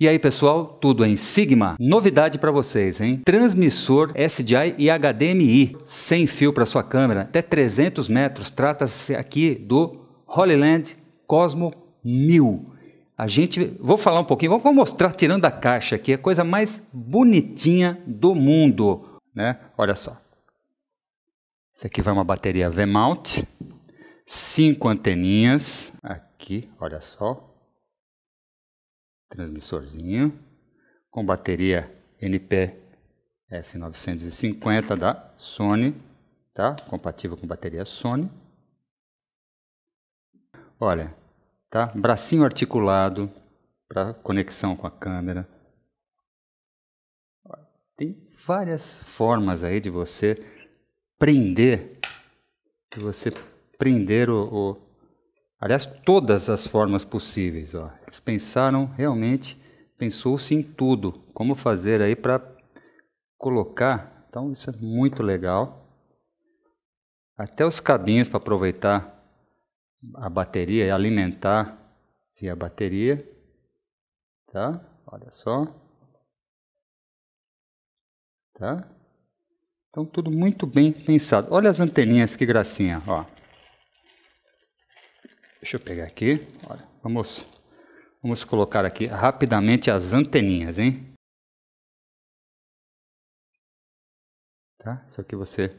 E aí, pessoal, tudo em Sigma. Novidade para vocês, hein? Transmissor SDI e HDMI sem fio para sua câmera, até 300 metros. Trata-se aqui do Holyland Cosmo 1000. A gente, vou falar um pouquinho, vou mostrar tirando da caixa aqui, a coisa mais bonitinha do mundo, né? Olha só. Isso aqui vai uma bateria V-mount, cinco anteninhas aqui, olha só, transmissorzinho com bateria NP F950 da Sony, tá? Compatível com bateria Sony. Olha, tá? Bracinho articulado para conexão com a câmera. Tem várias formas aí de você prender, de você prender o, o Aliás, todas as formas possíveis. Ó. Eles pensaram realmente, pensou-se em tudo, como fazer aí para colocar. Então isso é muito legal. Até os cabinhos para aproveitar a bateria e alimentar via bateria, tá? Olha só, tá? Então tudo muito bem pensado. Olha as anteninhas que gracinha, ó. Deixa eu pegar aqui. Olha, vamos, vamos colocar aqui rapidamente as anteninhas, hein? Tá? Isso aqui você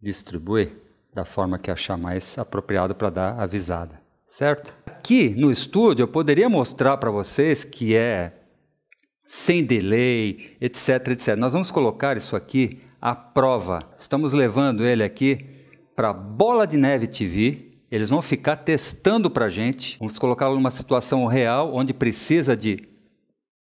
distribui da forma que achar mais apropriado para dar avisada, certo? Aqui no estúdio eu poderia mostrar para vocês que é sem delay, etc, etc. Nós vamos colocar isso aqui à prova. Estamos levando ele aqui para Bola de Neve TV, eles vão ficar testando para a gente. Vamos colocá-lo numa situação real, onde precisa de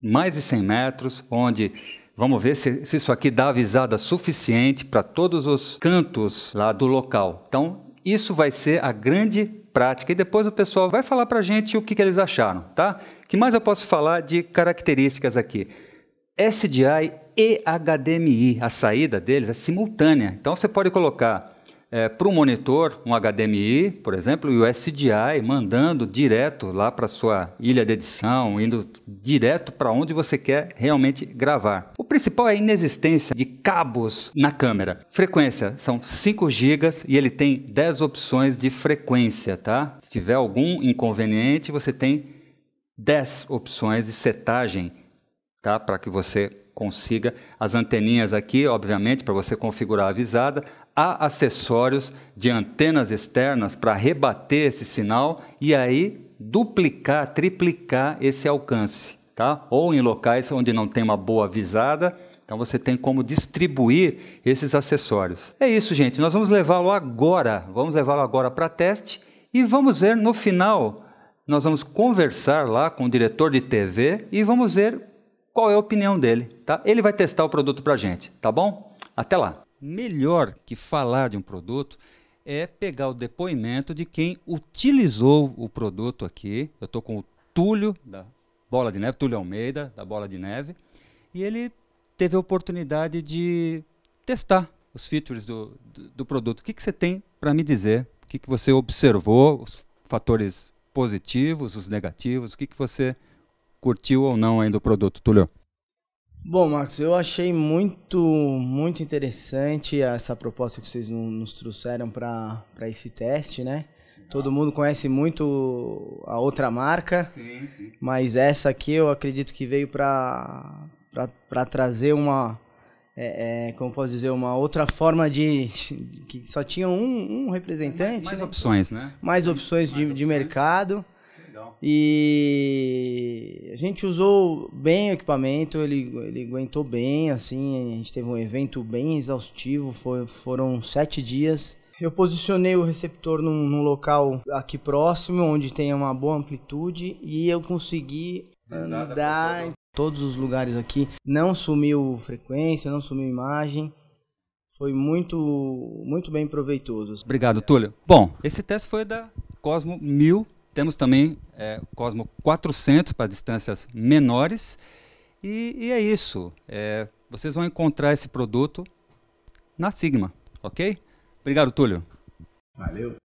mais de 100 metros, onde vamos ver se, se isso aqui dá avisada suficiente para todos os cantos lá do local. Então, isso vai ser a grande prática. E depois o pessoal vai falar para a gente o que, que eles acharam, tá? que mais eu posso falar de características aqui? SDI e HDMI, a saída deles é simultânea. Então, você pode colocar é, para o monitor, um HDMI, por exemplo, e o SDI, mandando direto lá para sua ilha de edição, indo direto para onde você quer realmente gravar. O principal é a inexistência de cabos na câmera. Frequência são 5 GB e ele tem 10 opções de frequência, tá? Se tiver algum inconveniente, você tem 10 opções de setagem, tá? Para que você consiga. As anteninhas aqui, obviamente, para você configurar a visada há acessórios de antenas externas para rebater esse sinal e aí duplicar, triplicar esse alcance, tá? Ou em locais onde não tem uma boa visada, então você tem como distribuir esses acessórios. É isso, gente. Nós vamos levá-lo agora, vamos levá-lo agora para teste e vamos ver no final nós vamos conversar lá com o diretor de TV e vamos ver qual é a opinião dele, tá? Ele vai testar o produto para gente, tá bom? Até lá melhor que falar de um produto é pegar o depoimento de quem utilizou o produto aqui. Eu estou com o Túlio da Bola de Neve, Túlio Almeida da Bola de Neve, e ele teve a oportunidade de testar os features do, do, do produto. O que, que você tem para me dizer? O que, que você observou? Os fatores positivos, os negativos? O que, que você curtiu ou não ainda o produto, Túlio? Bom, Marcos, eu achei muito, muito interessante essa proposta que vocês nos trouxeram para esse teste, né? Todo mundo conhece muito a outra marca, sim, sim. mas essa aqui eu acredito que veio para trazer uma, é, é, como posso dizer, uma outra forma de. que só tinha um, um representante. Mais, mais opções, né? Mais opções, mais de, opções. de mercado. E a gente usou bem o equipamento, ele, ele aguentou bem, assim, a gente teve um evento bem exaustivo, foi, foram sete dias. Eu posicionei o receptor num, num local aqui próximo, onde tem uma boa amplitude, e eu consegui andar em todos os lugares aqui. Não sumiu frequência, não sumiu imagem foi muito, muito bem proveitoso. Obrigado, Túlio. Bom, esse teste foi da Cosmo 1000 temos também é, Cosmo 400 para distâncias menores. E, e é isso. É, vocês vão encontrar esse produto na Sigma, ok? Obrigado, Túlio. Valeu.